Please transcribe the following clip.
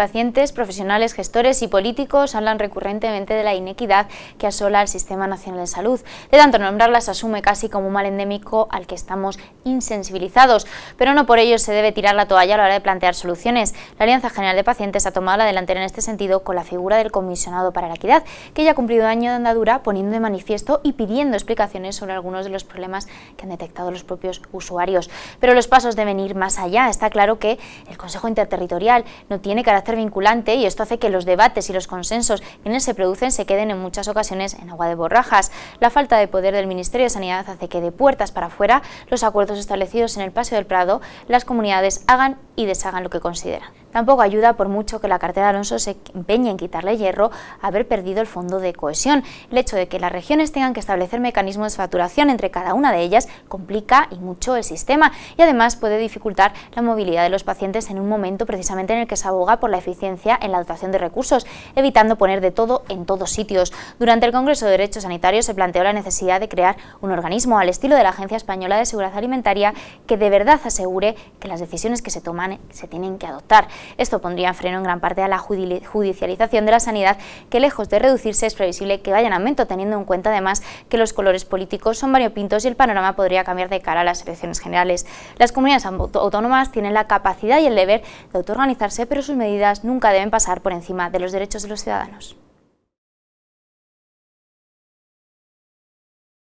Pacientes, profesionales, gestores y políticos hablan recurrentemente de la inequidad que asola el Sistema Nacional de Salud. De tanto nombrarlas, asume casi como un mal endémico al que estamos insensibilizados, pero no por ello se debe tirar la toalla a la hora de plantear soluciones. La Alianza General de Pacientes ha tomado la delantera en este sentido con la figura del comisionado para la equidad, que ya ha cumplido año de andadura poniendo de manifiesto y pidiendo explicaciones sobre algunos de los problemas que han detectado los propios usuarios. Pero los pasos deben ir más allá. Está claro que el Consejo Interterritorial no tiene carácter vinculante y esto hace que los debates y los consensos que en se producen se queden en muchas ocasiones en agua de borrajas. La falta de poder del Ministerio de Sanidad hace que de puertas para afuera los acuerdos establecidos en el Paseo del Prado las comunidades hagan y deshagan lo que consideran. Tampoco ayuda por mucho que la cartera de Alonso se empeñe en quitarle hierro haber perdido el fondo de cohesión. El hecho de que las regiones tengan que establecer mecanismos de facturación entre cada una de ellas complica y mucho el sistema y además puede dificultar la movilidad de los pacientes en un momento precisamente en el que se aboga por la eficiencia en la dotación de recursos, evitando poner de todo en todos sitios. Durante el Congreso de Derechos Sanitarios se planteó la necesidad de crear un organismo al estilo de la Agencia Española de Seguridad Alimentaria que de verdad asegure que las decisiones que se toman se tienen que adoptar. Esto pondría freno en gran parte a la judicialización de la sanidad que lejos de reducirse es previsible que vaya en aumento teniendo en cuenta además que los colores políticos son variopintos y el panorama podría cambiar de cara a las elecciones generales. Las comunidades autónomas tienen la capacidad y el deber de autoorganizarse pero sus medidas nunca deben pasar por encima de los derechos de los ciudadanos.